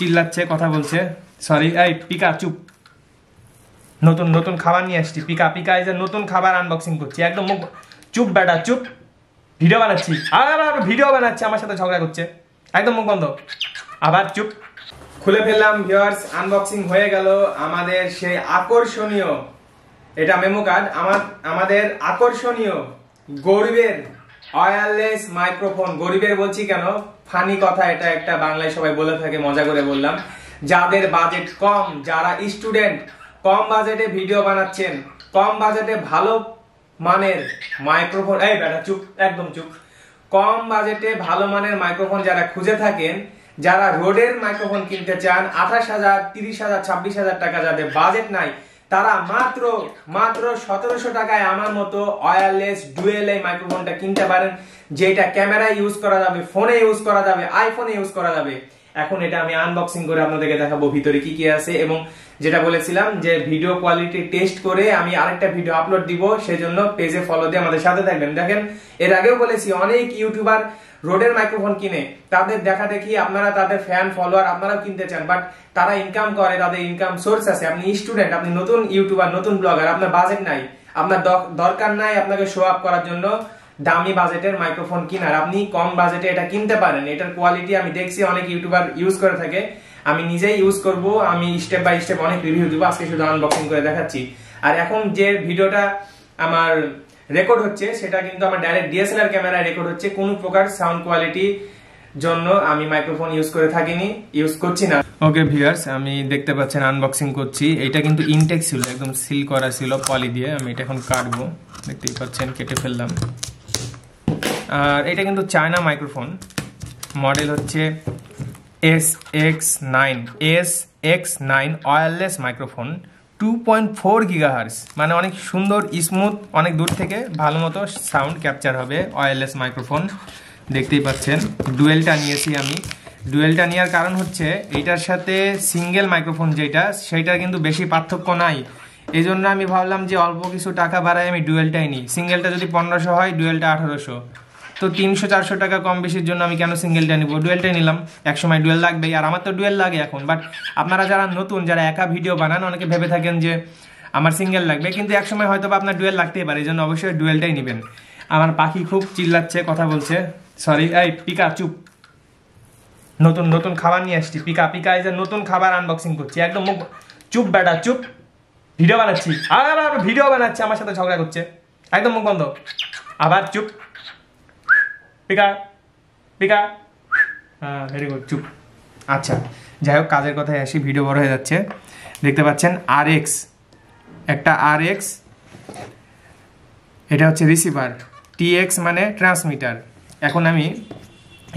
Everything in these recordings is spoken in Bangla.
চিল্লাচ্ছে কথা বলছে সরি এই পিকা চুপ নতুন নতুন খাবার নিয়ে আসছি পিকা পিকা এই যে নতুন খাবার আনবক্সিং করছি একদম মুখ চুপ বেটা চুপ ভিডিও বানাচ্ছি আবার ভিডিও বানাচ্ছে আমার সাথে ঝগড়া করছে একদম মুখ বন্ধ আবার চুপ খুলে ফেললাম ভিউয়ার্স আনবক্সিং হয়ে গেল আমাদের সেই আকর্ষণীয় এটা মেমো কার্ড আমার আমাদের আকর্ষণীয় গরিবের ওয়্যারলেস মাইক্রোফোন গরিবের বলছি কেন ফানি কথা এটা একটা বাংলায় সবাই বলে থাকে মজা করে বললাম যাদের বাজেট কম যারা স্টুডেন্ট কম বাজেটে ভিডিও বানাচ্ছেন কম বাজেটে ভালো মানের মাইক্রোফোন এই বেটা চুপ একদম চুপ কম বাজেটে ভালো মানের মাইক্রোফোন যারা খুঁজে থাকেন যারা রোডের মাইক্রোফোন কিনতে চান আঠাশ হাজার তিরিশ হাজার ছাব্বিশ হাজার টাকা যাদের বাজেট নাই তারা মাত্র মাত্র সতেরোশো টাকায় আমার মতো ওয়্যারলেস ডুয়েল এই মাইক্রোফোনটা কিনতে পারেন যেটা ক্যামেরায় ইউজ করা যাবে ফোনে ইউজ করা যাবে আইফোনে ইউজ করা যাবে এখন এটা আমি আনবক্সিং করে আপনাদেরকে দেখাবো ভিতরে কি কি আছে এবং যেটা বলেছিলাম যে ভিডিও কোয়ালিটি টেস্ট করে আমি আরেকটা ভিডিও আপলোড দিব সেজন্য পেজে ফলো দিয়ে আমাদের সাথে থাকবেন দেখেন এর আগেও বলেছি অনেক ইউটিউবার রোডের মাইক্রোফোন কিনে তাদের দেখা দেখি আপনারা তাদের ফ্যান ফলোয়ার আপনারাও কিনতে চান বাট তারা ইনকাম করে তাদের ইনকাম সোর্স আছে আপনি স্টুডেন্ট আপনি নতুন ইউটিউবার নতুন ব্লগার আপনার বাজেট নাই আপনার দরকার নাই আপনাকে শো আপ করার জন্য দামি বাজেটের মাইক্রোফোন কিনার আপনি কম বাজেটে এটা কিনতে পারেন এটার কোয়ালিটি আমি দেখছি অনেক ইউটিউবার ইউজ করে থাকে আমি নিজেই ইউজ করব আমি স্টেপ বাই স্টেপ অনেক রিভিউ দিব আজকে শুধু আনবক্সিং করে দেখাচ্ছি আর এখন যে ভিডিওটা আমার রেকর্ড হচ্ছে সেটা কিন্তু আমার ডাইরেক্ট ডিএসএলআর ক্যামেরায় রেকর্ড হচ্ছে কোনো প্রকার সাউন্ড কোয়ালিটি জন্য আমি মাইক্রোফোন ইউজ করে থাকিনি ইউজ করছি না ওকে ভিউয়ার্স আমি দেখতে পাচ্ছেন আনবক্সিং করছি এটা কিন্তু ইনটেক ছিল একদম সিল করা ছিল পলি দিয়ে আমি এটা এখন কাটবো দেখতেই পাচ্ছেন কেটে ফেললাম আর এটা কিন্তু চায়না মাইক্রোফোন মডেল হচ্ছে S X nine S X nine wireless microphone two point four gigahertz মানে অনেক সুন্দর স্মুথ অনেক দূর থেকে ভালো মতো সাউন্ড ক্যাপচার হবে ওয়ারলেস মাইক্রোফোন দেখতেই পাচ্ছেন ডুয়েলটা নিয়েছি আমি ডুয়েলটা নেওয়ার কারণ হচ্ছে এইটার সাথে সিঙ্গেল মাইক্রোফোন যেটা সেইটার কিন্তু বেশি পার্থক্য নাই এই জন্য আমি ভাবলাম যে অল্প কিছু টাকা বাড়ায় আমি ডুয়েলটাই নিই সিঙ্গেলটা যদি পনেরোশো হয় ডুয়েলটা আঠেরোশো তো তিনশো চারশো টাকা কম বেশির জন্য আমি কেন সিঙ্গেলটা নিব ডুয়েলটা নিলাম একসময় ডুয়েল লাগবেই আর আমার তো ডুয়েল লাগে এখন বাট আপনারা যারা নতুন যারা একা ভিডিও বানান অনেকে ভেবে থাকেন যে আমার সিঙ্গেল লাগবে কিন্তু একসময় হয়তো আপনার ডুয়েল লাগতেই পারে এই জন্য অবশ্যই ডুয়েলটাই নেবেন আমার পাখি খুব চিল্লাচ্ছে কথা বলছে সরি এই পিকা চুপ নতুন নতুন খাবার নিয়ে আসছি পিকা পিকা এই যে নতুন খাবার আনবক্সিং করছি একদম মুখ চুপ বেটা চুপ ভিডিও বানাচ্ছি আর ভিডিও বানাচ্ছি আমার সাথে ঝগড়া করছে একদম মুখ বন্ধ আবার চুপ বেকা বেকা হ্যাঁ ভেরি গুড চুপ আচ্ছা যাই হোক কাজের কথায় আসি ভিডিও বড় হয়ে যাচ্ছে দেখতে পাচ্ছেন আর এক্স একটা আর এক্স এটা হচ্ছে রিসিভার টিএক্স মানে ট্রান্সমিটার এখন আমি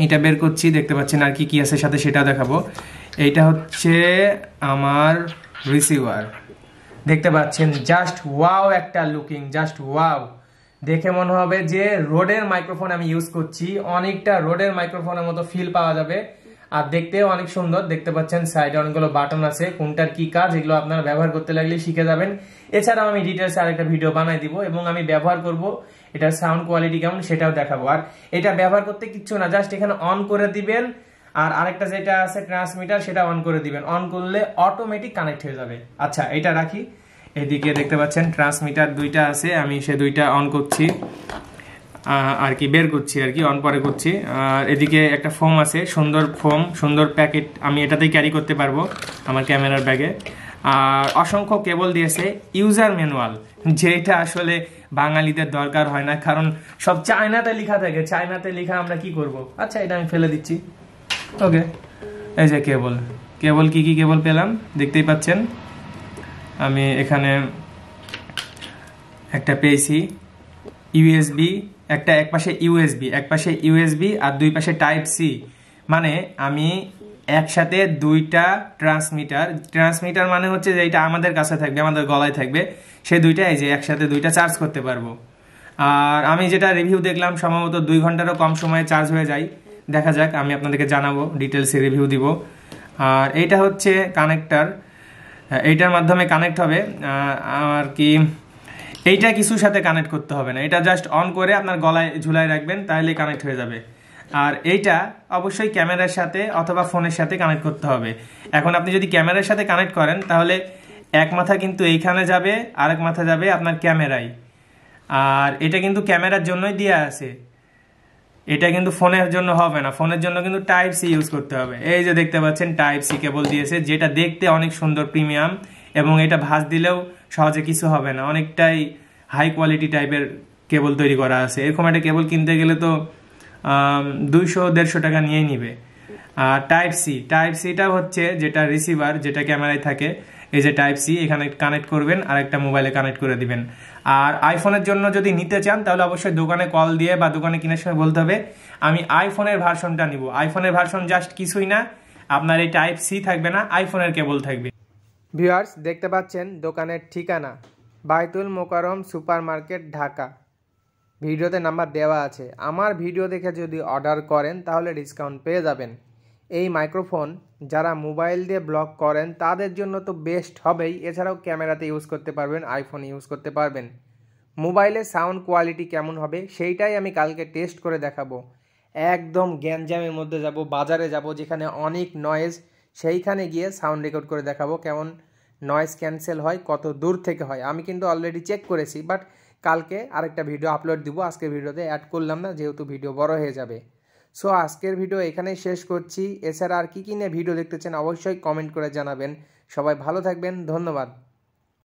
এটা বের করছি দেখতে পাচ্ছেন আর কি কী আছে সাথে সেটা দেখাবো এইটা হচ্ছে আমার রিসিভার দেখতে পাচ্ছেন জাস্ট ওয়াও একটা লুকিং জাস্ট ওয়াও দেখে মনে হবে যে রোডের মাইক্রোফোন আমি ইউজ করছি অনেকটা রোডের মাইক্রোফোনের মতো ফিল পাওয়া যাবে আর দেখতেও অনেক সুন্দর দেখতে পাচ্ছেন সাইডে অনেকগুলো বাটন আছে কোনটার কি কাজ এগুলো আপনারা ব্যবহার করতে লাগলে শিখে যাবেন এছাড়াও আমি ডিটেলসে আরেকটা ভিডিও বানাই দিব এবং আমি ব্যবহার করব এটার সাউন্ড কোয়ালিটি কেমন সেটাও দেখাবো আর এটা ব্যবহার করতে কিচ্ছু না জাস্ট এখানে অন করে দিবেন আর আরেকটা যেটা আছে ট্রান্সমিটার সেটা অন করে দিবেন অন করলে অটোমেটিক কানেক্ট হয়ে যাবে আচ্ছা এটা রাখি এদিকে দেখতে পাচ্ছেন ট্রান্সমিটার দুইটা আছে আমি সে দুইটা অন করছি আর কি বের করছি আর কি অন পরে করছি আর এদিকে একটা ফোম আছে সুন্দর ফোম সুন্দর প্যাকেট আমি এটাতেই ক্যারি করতে পারবো আমার ক্যামেরার ব্যাগে আর অসংখ্য কেবল দিয়েছে ইউজার ম্যানুয়াল যেটা আসলে বাঙালিদের দরকার হয় না কারণ সব চায়নাতে লেখা থাকে চায়নাতে লেখা আমরা কি করব আচ্ছা এটা আমি ফেলে দিচ্ছি ওকে এই যে কেবল কেবল কি কি কেবল পেলাম দেখতেই পাচ্ছেন আমি এখানে একটা পেয়েছি ইউএসবি একটা এক পাশে ইউএসবি এক পাশে ইউএসবি আর দুই পাশে টাইপ সি মানে আমি একসাথে দুইটা ট্রান্সমিটার ট্রান্সমিটার মানে হচ্ছে যে এটা আমাদের কাছে থাকবে আমাদের গলায় থাকবে সে দুইটা এই যে একসাথে দুইটা চার্জ করতে পারবো আর আমি যেটা রিভিউ দেখলাম সম্ভবত দুই ঘন্টারও কম সময়ে চার্জ হয়ে যায় দেখা যাক আমি আপনাদেরকে জানাবো ডিটেলসে রিভিউ দিব আর এইটা হচ্ছে কানেক্টার হ্যাঁ, এইটার মাধ্যমে কানেক্ট হবে আর কি এইটা কিছুর সাথে কানেক্ট করতে হবে না এটা জাস্ট অন করে আপনার গলায় ঝুলাই রাখবেন তাহলে কানেক্ট হয়ে যাবে আর এইটা অবশ্যই ক্যামেরার সাথে অথবা ফোনের সাথে কানেক্ট করতে হবে এখন আপনি যদি ক্যামেরার সাথে কানেক্ট করেন তাহলে এক মাথা কিন্তু এইখানে যাবে আরেক মাথা যাবে আপনার ক্যামেরায় আর এটা কিন্তু ক্যামেরার জন্যই দেওয়া আছে এটা কিন্তু ফোনের জন্য হবে না ফোনের জন্য কিন্তু টাইপ সি ইউজ করতে হবে এই যে দেখতে পাচ্ছেন টাইপ সি কেবল দিয়েছে যেটা দেখতে অনেক সুন্দর প্রিমিয়াম এবং এটা ভাঁজ দিলেও সহজে কিছু হবে না অনেকটাই হাই কোয়ালিটি টাইপের কেবল তৈরি করা আছে এরকম একটা কেবল কিনতে গেলে তো দুইশো দেড়শো টাকা নিয়েই নিবে আর টাইপ সি টাইপ সিটা হচ্ছে যেটা রিসিভার যেটা ক্যামেরায় থাকে এই যে টাইপ সি এখানে কানেক্ট করবেন আর একটা মোবাইলে কানেক্ট করে দিবেন আর আইফোনের জন্য যদি নিতে চান তাহলে অবশ্যই দোকানে কল দিয়ে বা দোকানে কেনার সময় বলতে হবে আমি আইফোনের ভার্সনটা নিব আইফোনের ভার্সন জাস্ট কিছুই না আপনার এই টাইপ সি থাকবে না আইফোনের কেবল থাকবে ভিউয়ার্স দেখতে পাচ্ছেন দোকানের ঠিকানা বাইতুল মোকারম সুপার মার্কেট ঢাকা ভিডিওতে নাম্বার দেওয়া আছে আমার ভিডিও দেখে যদি অর্ডার করেন তাহলে ডিসকাউন্ট পেয়ে যাবেন এই মাইক্রোফোন যারা মোবাইল দিয়ে ব্লগ করেন তাদের জন্য তো বেস্ট হবেই এছাড়াও ক্যামেরাতে ইউজ করতে পারবেন আইফোন ইউজ করতে পারবেন মোবাইলের সাউন্ড কোয়ালিটি কেমন হবে সেইটাই আমি কালকে টেস্ট করে দেখাবো একদম গ্যানজামের মধ্যে যাব বাজারে যাব যেখানে অনেক নয়েজ সেইখানে গিয়ে সাউন্ড রেকর্ড করে দেখাবো কেমন নয়েজ ক্যান্সেল হয় কত দূর থেকে হয় আমি কিন্তু অলরেডি চেক করেছি বাট কালকে আরেকটা ভিডিও আপলোড দিব আজকে ভিডিওতে অ্যাড করলাম না যেহেতু ভিডিও বড় হয়ে যাবে সো আজকের ভিডিও এখানেই শেষ করছি এছাড়া আর কী কী নিয়ে ভিডিও দেখতে চান অবশ্যই কমেন্ট করে জানাবেন সবাই ভালো থাকবেন ধন্যবাদ